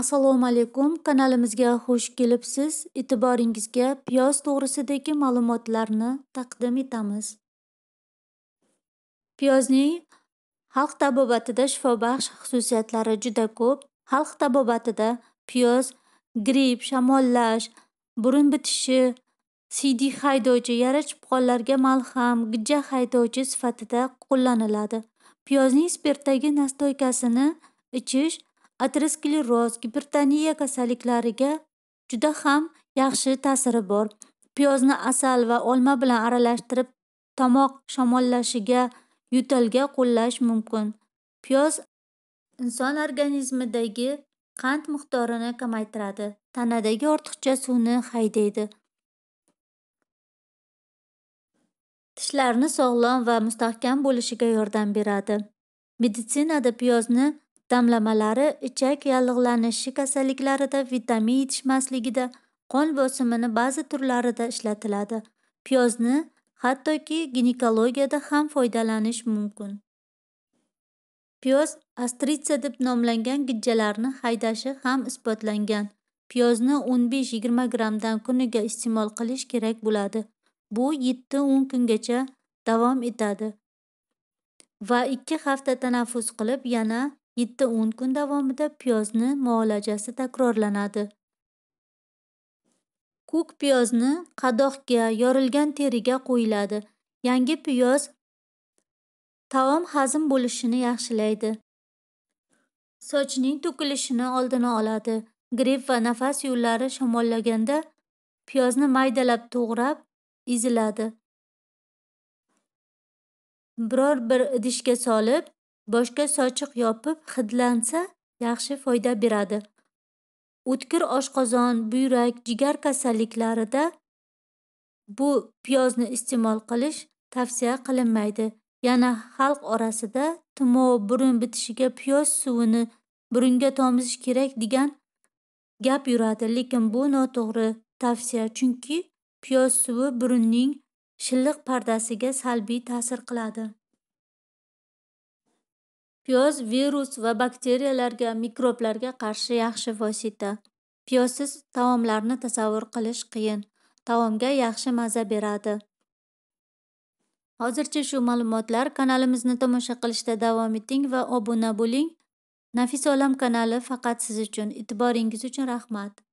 assalomu alaykum kanalimizga xush kelibsiz e'tiboringizga piyoz to'g'risidagi ma'lumotlarni taqdim etamiz piyozning xalq tabobatida shifobaxsh xususiyatlari juda ko'p xalq tabobatida piyoz gripp shamollash burun bitishi cd haydovchi yarachipqonlarga malham gijja haydovchi sifatida qo'llaniladi piyozning spirtdagi nastoykasini ichish ateroskleroz gipertoniya kasalliklariga juda ham yaxshi ta'siri bor piyozni asal va olma bilan aralashtirib tomoq shamollashiga yutalga qo'llash mumkin piyoz inson organizmidagi qand miqdorini kamaytiradi tanadagi ortiqcha suvni haydaydi tishlarni sog'lom va mustahkam bo'lishiga yordam beradi. Meditsinada piyozni damlamalari ichak yallig'lanishi kasalliklarida, vitamin yetishmasligida, qon bosimini ba'zi turlarida ishlatiladi. Piyozni hattoki ginekologiyada ham foydalanish mumkin. Piyoz astritsa deb nomlangan gijjalarni haydashi ham isbotlangan. Piyozni 15-20 grammdan kuniga iste'mol qilish kerak bo'ladi. Bu yetti o'n kungacha davom etadi va ikki hafta tanaffus qilib yana yetti o'n kun davomida piyozni muolajasi takrorlanadi. Ko'k piyozni qadoqga yorilgan teriga qo'yiladi. Yangi piyoz taom hazm bo'lishini yaxshilaydi. Sochning to'kilishini oldini oladi. Gripp va nafas yo'llari shamollaganda piyozni maydalab to'g'rab, iziladi. biror bir idishga solib boshqa sochiq yopib hidlansa yaxshi foyda beradi o'tkir oshqozon buyrak jigar kasalliklarida bu piyozni iste'mol qilish tavsiya qilinmaydi yana xalq orasida tumov burun bitishiga piyoz suvini burunga tomizish kerak degan gap yuradi lekin bu noto'g'ri tavsiya chunki Piyoz suvi burunning shilliq pardasiga salbiy ta'sir qiladi. Piyoz virus va bakteriyalarga, mikroblarga qarshi yaxshi vosita. Piyozsiz taomlarni tasavvur qilish qiyin. Taomga yaxshi maza beradi. Hozircha shu ma'lumotlar kanalimizni tomosha qilishda davom eting va obuna bo'ling. Nafis olam kanali faqat siz uchun. E'tiboringiz uchun rahmat.